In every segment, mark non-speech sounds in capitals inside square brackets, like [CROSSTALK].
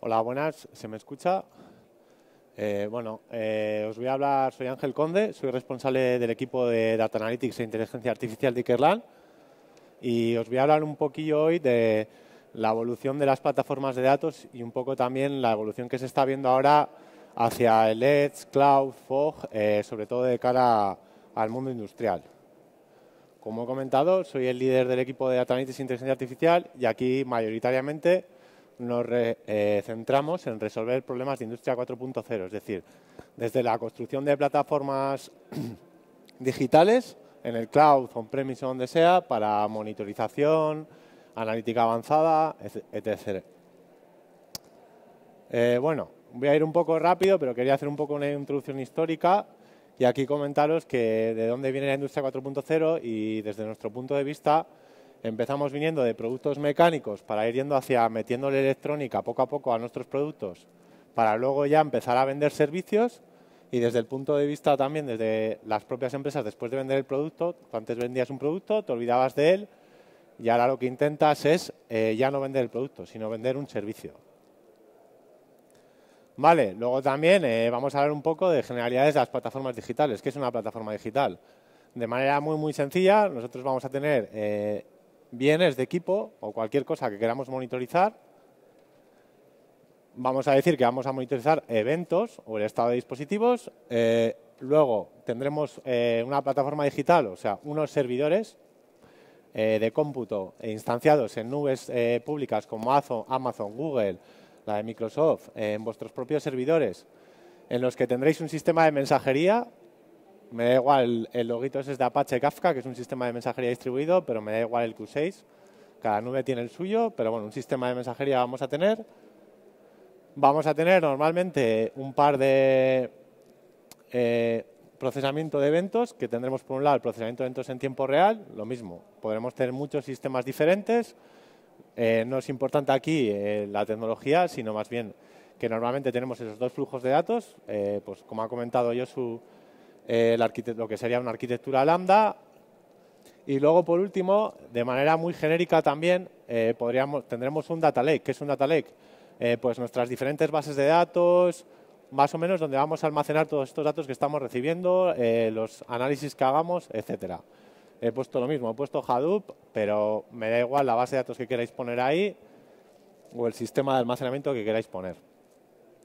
Hola, buenas, ¿se me escucha? Eh, bueno, eh, os voy a hablar, soy Ángel Conde, soy responsable del equipo de Data Analytics e Inteligencia Artificial de Ikerland y os voy a hablar un poquillo hoy de la evolución de las plataformas de datos y un poco también la evolución que se está viendo ahora hacia el Edge, Cloud, Fog, eh, sobre todo de cara al mundo industrial. Como he comentado, soy el líder del equipo de Data Analytics e Inteligencia Artificial y aquí mayoritariamente nos eh, centramos en resolver problemas de industria 4.0, es decir, desde la construcción de plataformas [CLEARS THROAT] digitales en el cloud, on-premise o donde sea, para monitorización, analítica avanzada, etc. Eh, bueno, voy a ir un poco rápido, pero quería hacer un poco una introducción histórica y aquí comentaros que de dónde viene la industria 4.0 y desde nuestro punto de vista empezamos viniendo de productos mecánicos para ir yendo hacia metiéndole electrónica poco a poco a nuestros productos, para luego ya empezar a vender servicios y desde el punto de vista también desde las propias empresas después de vender el producto, tú antes vendías un producto, te olvidabas de él y ahora lo que intentas es eh, ya no vender el producto, sino vender un servicio. Vale, luego también eh, vamos a hablar un poco de generalidades de las plataformas digitales. ¿Qué es una plataforma digital? De manera muy, muy sencilla, nosotros vamos a tener eh, bienes de equipo o cualquier cosa que queramos monitorizar, vamos a decir que vamos a monitorizar eventos o el estado de dispositivos. Eh, luego tendremos eh, una plataforma digital, o sea, unos servidores eh, de cómputo e instanciados en nubes públicas como Amazon, Google, la de Microsoft, en vuestros propios servidores, en los que tendréis un sistema de mensajería me da igual, el logito ese es de Apache Kafka, que es un sistema de mensajería distribuido, pero me da igual el Q6. Cada nube tiene el suyo, pero bueno, un sistema de mensajería vamos a tener. Vamos a tener normalmente un par de eh, procesamiento de eventos, que tendremos por un lado el procesamiento de eventos en tiempo real, lo mismo, podremos tener muchos sistemas diferentes. Eh, no es importante aquí eh, la tecnología, sino más bien que normalmente tenemos esos dos flujos de datos, pues como ha comentado yo su eh, lo que sería una arquitectura lambda. Y luego, por último, de manera muy genérica también, eh, tendremos un data lake. ¿Qué es un data lake? Eh, pues nuestras diferentes bases de datos, más o menos donde vamos a almacenar todos estos datos que estamos recibiendo, los análisis que hagamos, etcétera. He puesto lo mismo, he puesto Hadoop, pero me da igual la base de datos que queráis poner ahí o el sistema de almacenamiento que queráis poner.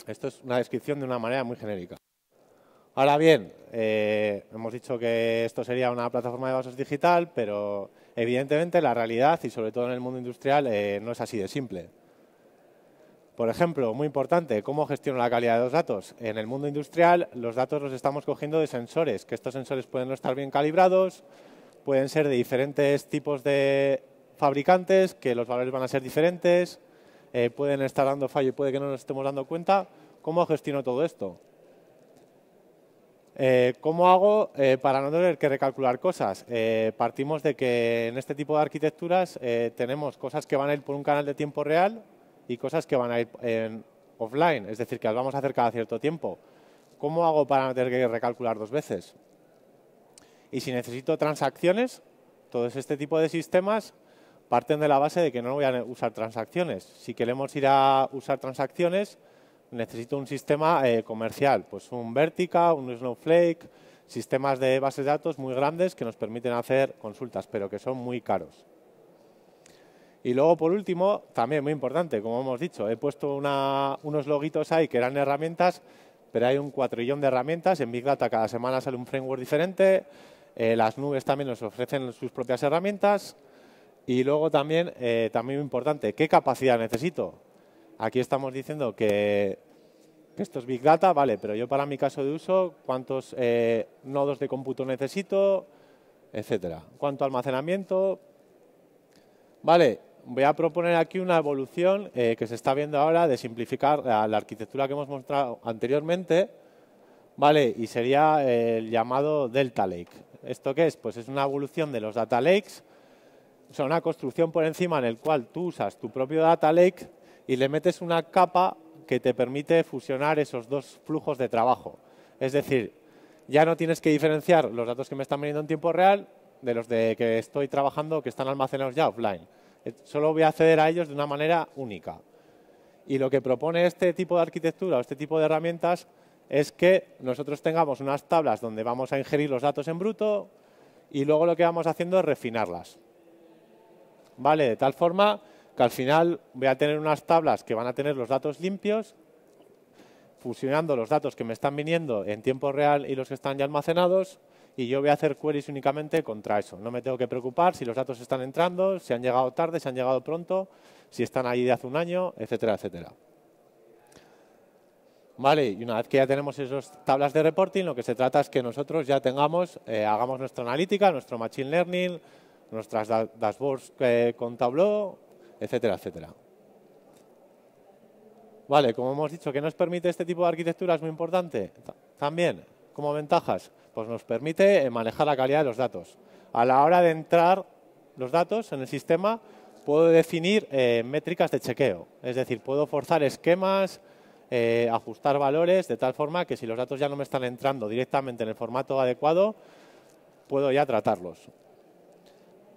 Esto es una descripción de una manera muy genérica. Ahora bien, eh, hemos dicho que esto sería una plataforma de bases digital, pero evidentemente la realidad, y sobre todo en el mundo industrial, eh, no es así de simple. Por ejemplo, muy importante, ¿cómo gestiono la calidad de los datos? En el mundo industrial, los datos los estamos cogiendo de sensores, que estos sensores pueden no estar bien calibrados, pueden ser de diferentes tipos de fabricantes, que los valores van a ser diferentes, eh, pueden estar dando fallo y puede que no nos estemos dando cuenta. ¿Cómo gestiono todo esto? Eh, ¿Cómo hago eh, para no tener que recalcular cosas? Eh, partimos de que en este tipo de arquitecturas tenemos cosas que van a ir por un canal de tiempo real y cosas que van a ir offline, es decir, que las vamos a hacer cada cierto tiempo. ¿Cómo hago para no tener que recalcular dos veces? Y si necesito transacciones, todo este tipo de sistemas parten de la base de que no voy a usar transacciones. Si queremos ir a usar transacciones, necesito un sistema eh, comercial, pues un Vertica, un Snowflake, sistemas de bases de datos muy grandes que nos permiten hacer consultas, pero que son muy caros. Y luego, por último, también muy importante, como hemos dicho, he puesto unos logitos ahí que eran herramientas, pero hay un cuatrillón de herramientas. En Big Data cada semana sale un framework diferente. Eh, las nubes también nos ofrecen sus propias herramientas. Y luego también, eh, también muy importante, ¿qué capacidad necesito? Aquí estamos diciendo que, esto es Big Data, vale, pero yo para mi caso de uso, ¿cuántos eh, nodos de cómputo necesito? Etcétera. ¿Cuánto almacenamiento? Vale, voy a proponer aquí una evolución eh, que se está viendo ahora de simplificar la, arquitectura que hemos mostrado anteriormente, vale, y sería eh, el llamado Delta Lake. ¿Esto qué es? Pues es una evolución de los Data Lakes, Es una construcción por encima en el cual tú usas tu propio Data Lake y le metes una capa que te permite fusionar esos dos flujos de trabajo. Es decir, ya no tienes que diferenciar los datos que me están viniendo en tiempo real de los de que estoy trabajando que están almacenados ya offline. Eh, solo voy a acceder a ellos de una manera única. Y lo que propone este tipo de arquitectura o este tipo de herramientas es que nosotros tengamos unas tablas donde vamos a ingerir los datos en bruto y luego lo que vamos haciendo es refinarlas. ¿Vale? De tal forma que al final voy a tener unas tablas que van a tener los datos limpios, fusionando los datos que me están viniendo en tiempo real y los que están ya almacenados, y yo voy a hacer queries únicamente contra eso. No me tengo que preocupar si los datos están entrando, si han llegado tarde, si han llegado pronto, si están ahí de hace un año, etcétera, etcétera. Vale, y una vez que ya tenemos esas tablas de reporting, lo que se trata es que nosotros ya tengamos, eh, hagamos nuestra analítica, nuestro machine learning, nuestras dashboards eh, con Tableau, etcétera, etcétera. Vale, como hemos dicho, que nos permite este tipo de arquitectura? Es muy importante. También, como ventajas, pues nos permite eh, manejar la calidad de los datos. A la hora de entrar los datos en el sistema, puedo definir eh, métricas de chequeo. Es decir, puedo forzar esquemas, eh, ajustar valores, de tal forma que si los datos ya no me están entrando directamente en el formato adecuado, puedo ya tratarlos.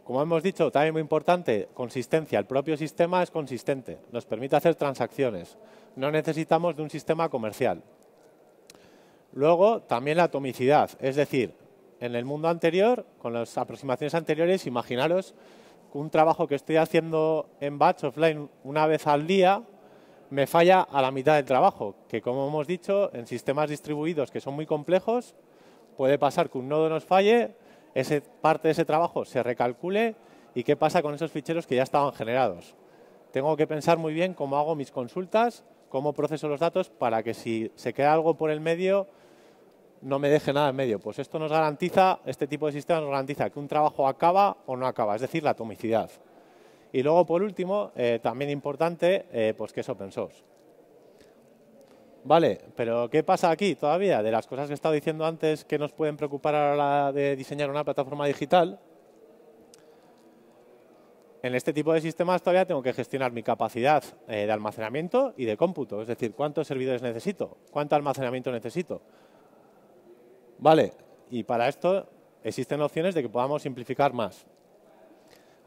Como hemos dicho, también muy importante, consistencia. El propio sistema es consistente, nos permite hacer transacciones. No necesitamos de un sistema comercial. Luego, también la atomicidad, es decir, en el mundo anterior, con las aproximaciones anteriores, imaginaros que un trabajo que estoy haciendo en batch offline una vez al día me falla a la mitad del trabajo, que como hemos dicho, en sistemas distribuidos que son muy complejos, puede pasar que un nodo nos falle ese, parte de ese trabajo se recalcule y qué pasa con esos ficheros que ya estaban generados. Tengo que pensar muy bien cómo hago mis consultas, cómo proceso los datos para que si se queda algo por el medio, no me deje nada en medio. Pues esto nos garantiza, este tipo de sistema nos garantiza que un trabajo acaba o no acaba, es decir, la atomicidad. Y luego, por último, eh, también importante, eh, pues que es open source. Vale, pero ¿qué pasa aquí todavía? De las cosas que he estado diciendo antes que nos pueden preocupar a la hora de diseñar una plataforma digital, en este tipo de sistemas todavía tengo que gestionar mi capacidad eh, de almacenamiento y de cómputo, es decir, cuántos servidores necesito, cuánto almacenamiento necesito. Vale, y para esto existen opciones de que podamos simplificar más.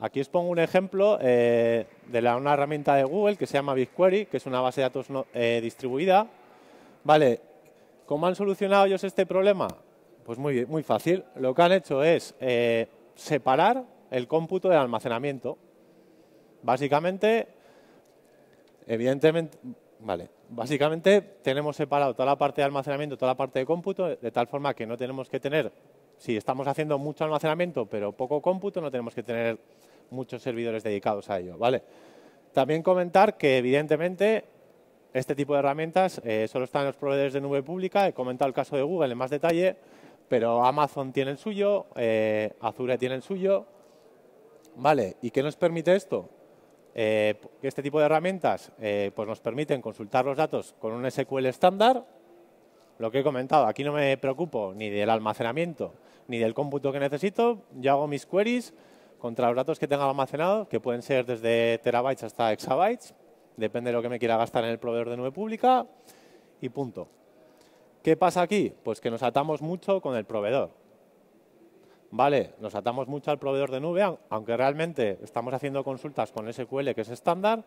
Aquí os pongo un ejemplo eh, de una herramienta de Google que se llama BigQuery, que es una base de datos eh, distribuida Vale, ¿cómo han solucionado ellos este problema? Pues muy, muy fácil. Lo que han hecho es eh, separar el cómputo del almacenamiento. Básicamente, evidentemente, vale, básicamente tenemos separado toda la parte de almacenamiento, toda la parte de cómputo, de tal forma que no tenemos que tener, si estamos haciendo mucho almacenamiento pero poco cómputo, no tenemos que tener muchos servidores dedicados a ello, ¿vale? También comentar que evidentemente este tipo de herramientas eh, solo están en los proveedores de nube pública. He comentado el caso de Google en más detalle, pero Amazon tiene el suyo, eh, Azure tiene el suyo. Vale, ¿y qué nos permite esto? Eh, este tipo de herramientas pues nos permiten consultar los datos con un SQL estándar. Lo que he comentado, aquí no me preocupo ni del almacenamiento ni del cómputo que necesito. Yo hago mis queries contra los datos que tenga almacenado, que pueden ser desde terabytes hasta exabytes depende de lo que me quiera gastar en el proveedor de nube pública y punto. ¿Qué pasa aquí? Pues que nos atamos mucho con el proveedor. Vale, nos atamos mucho al proveedor de nube, aunque realmente estamos haciendo consultas con SQL, que es estándar,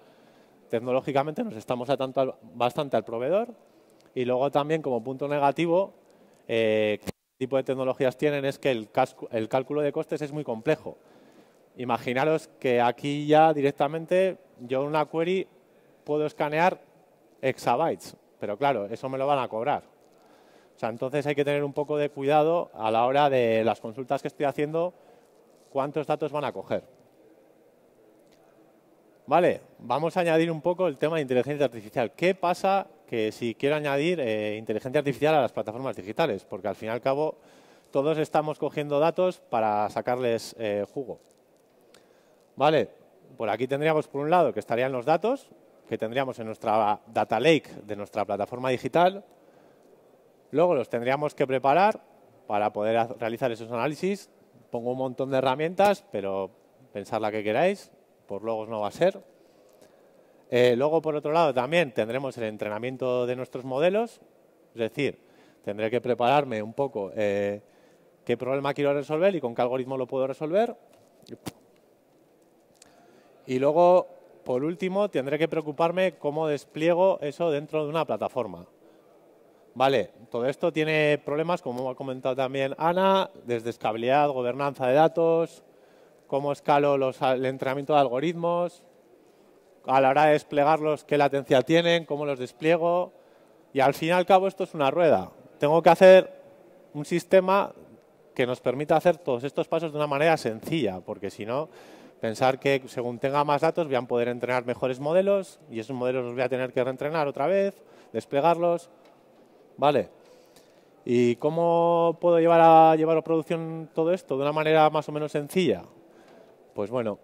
tecnológicamente nos estamos atando bastante al proveedor. Y luego también, como punto negativo, eh, ¿qué este tipo de tecnologías tienen? Es que el, el cálculo de costes es muy complejo. Imaginaros que aquí ya directamente yo una query puedo escanear exabytes, pero claro, eso me lo van a cobrar. O sea, entonces hay que tener un poco de cuidado a la hora de las consultas que estoy haciendo, cuántos datos van a coger. Vale, vamos a añadir un poco el tema de inteligencia artificial. ¿Qué pasa que si quiero añadir eh, inteligencia artificial a las plataformas digitales? Porque al fin y al cabo todos estamos cogiendo datos para sacarles eh, jugo. Vale, por aquí tendríamos por un lado que estarían los datos, que tendríamos en nuestra data lake de nuestra plataforma digital. Luego los tendríamos que preparar para poder realizar esos análisis. Pongo un montón de herramientas, pero pensar la que queráis, por luego no va a ser. Eh, luego, por otro lado, también tendremos el entrenamiento de nuestros modelos, es decir, tendré que prepararme un poco eh, qué problema quiero resolver y con qué algoritmo lo puedo resolver. Y luego, por último, tendré que preocuparme cómo despliego eso dentro de una plataforma. Vale, todo esto tiene problemas, como ha comentado también Ana, desde escalabilidad, gobernanza de datos, cómo escalo los, el entrenamiento de algoritmos, a la hora de desplegarlos, qué latencia tienen, cómo los despliego. Y al fin y al cabo esto es una rueda. Tengo que hacer un sistema que nos permita hacer todos estos pasos de una manera sencilla, porque si no, Pensar que según tenga más datos voy a poder entrenar mejores modelos y esos modelos los voy a tener que reentrenar otra vez, desplegarlos. ¿Vale? ¿Y cómo puedo llevar a, llevar a producción todo esto? De una manera más o menos sencilla. Pues bueno,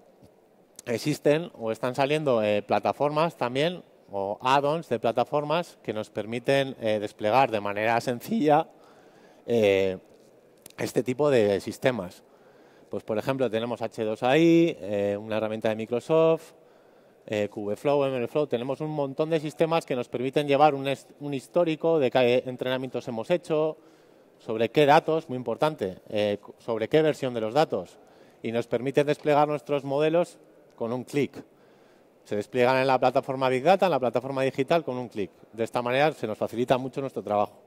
existen o están saliendo eh, plataformas también o add-ons de plataformas que nos permiten eh, desplegar de manera sencilla eh, este tipo de sistemas. Pues por ejemplo tenemos H2AI, eh, una herramienta de Microsoft, eh, MLflow, tenemos un montón de sistemas que nos permiten llevar un, histórico de qué entrenamientos hemos hecho, sobre qué datos, muy importante, eh, sobre qué versión de los datos, y nos permiten desplegar nuestros modelos con un clic. Se despliegan en la plataforma Big Data, en la plataforma digital, con un clic. De esta manera se nos facilita mucho nuestro trabajo.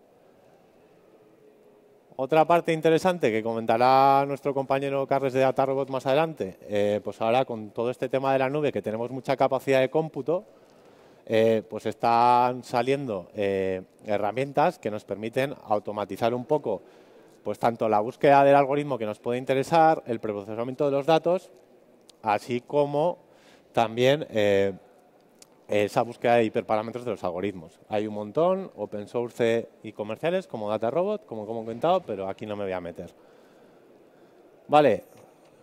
Otra parte interesante que comentará nuestro compañero Carles de DataRobot más adelante, eh, pues ahora con todo este tema de la nube, que tenemos mucha capacidad de cómputo, eh, pues están saliendo eh, herramientas que nos permiten automatizar un poco pues tanto la búsqueda del algoritmo que nos puede interesar, el preprocesamiento de los datos, así como también eh, esa búsqueda de hiperparámetros de los algoritmos. Hay un montón, open source y comerciales, como DataRobot, como, como he comentado, pero aquí no me voy a meter. Vale,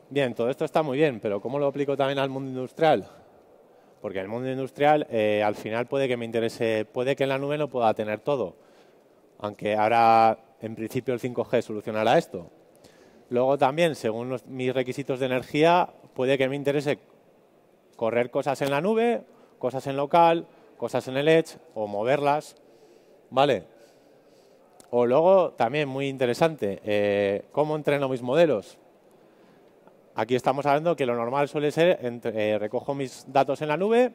bien, todo esto está muy bien, pero ¿cómo lo aplico también al mundo industrial? Porque el mundo industrial, eh, al final puede que me interese, puede que en la nube no pueda tener todo, aunque ahora en principio el 5G solucionará esto. Luego también, según mis requisitos de energía, puede que me interese correr cosas en la nube cosas en local, cosas en el edge o moverlas, ¿vale? O luego, también muy interesante, eh, ¿cómo entreno mis modelos? Aquí estamos hablando que lo normal suele ser, eh, recojo mis datos en la nube,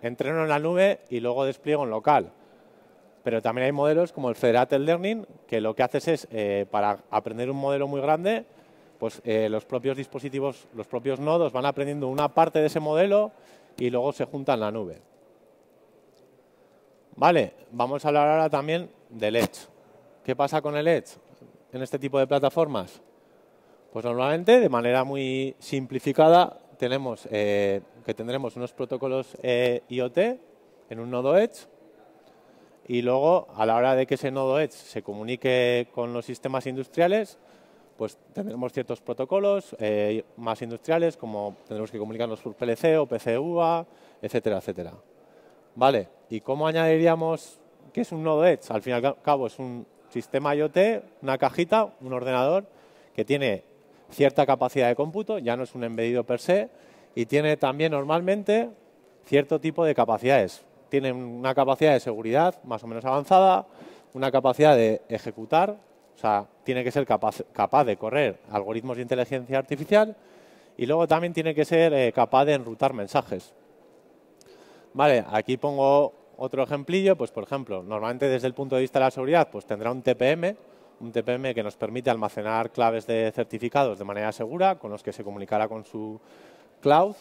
entreno en la nube y luego despliego en local. Pero también hay modelos como el Federated Learning, que lo que haces es, eh, para aprender un modelo muy grande, pues los propios dispositivos, los propios nodos van aprendiendo una parte de ese modelo y luego se junta en la nube. Vale, vamos a hablar ahora también del Edge. ¿Qué pasa con el Edge en este tipo de plataformas? Pues normalmente, de manera muy simplificada, tenemos eh, que tendremos unos protocolos eh, IoT en un nodo Edge y luego, a la hora de que ese nodo Edge se comunique con los sistemas industriales, pues tendremos ciertos protocolos eh, más industriales, como tendremos que comunicarnos por PLC o PCUA, etcétera, etcétera. Vale, ¿y cómo añadiríamos qué es un nodo Edge? Al fin y al cabo es un sistema IoT, una cajita, un ordenador que tiene cierta capacidad de cómputo, ya no es un embedido per se, y tiene también normalmente cierto tipo de capacidades. Tiene una capacidad de seguridad más o menos avanzada, una capacidad de ejecutar sea, tiene que ser capaz, de correr algoritmos de inteligencia artificial y luego también tiene que ser eh, capaz de enrutar mensajes. Vale, aquí pongo otro ejemplillo, pues por ejemplo, normalmente desde el punto de vista de la seguridad, pues tendrá un TPM, un TPM que nos permite almacenar claves de certificados de manera segura, con los que se comunicará con su cloud.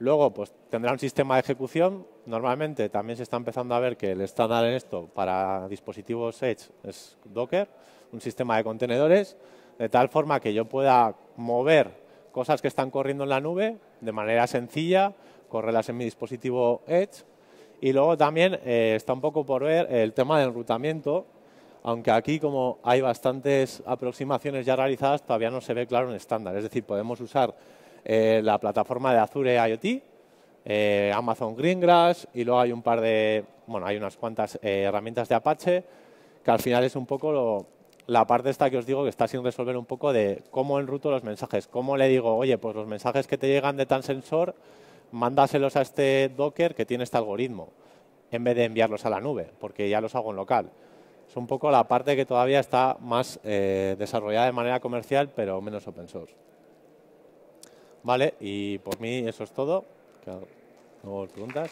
Luego, pues tendrá un sistema de ejecución. Normalmente también se está empezando a ver que el estándar en esto para dispositivos Edge es Docker un sistema de contenedores, de tal forma que yo pueda mover cosas que están corriendo en la nube de manera sencilla, correrlas en mi dispositivo Edge. Y luego también eh, está un poco por ver el tema del enrutamiento, aunque aquí como hay bastantes aproximaciones ya realizadas, todavía no se ve claro en estándar. Es decir, podemos usar eh, la plataforma de Azure IoT, eh, Amazon Greengrass y luego hay un par de, bueno, hay unas cuantas herramientas de Apache que al final es un poco lo, la parte esta que os digo que está sin resolver un poco de cómo enruto los mensajes, cómo le digo, oye, pues los mensajes que te llegan de tan sensor, mándaselos a este Docker que tiene este algoritmo, en vez de enviarlos a la nube, porque ya los hago en local. Es un poco la parte que todavía está más eh, desarrollada de manera comercial, pero menos open source. Vale, y por mí eso es todo. ¿Nuevas preguntas?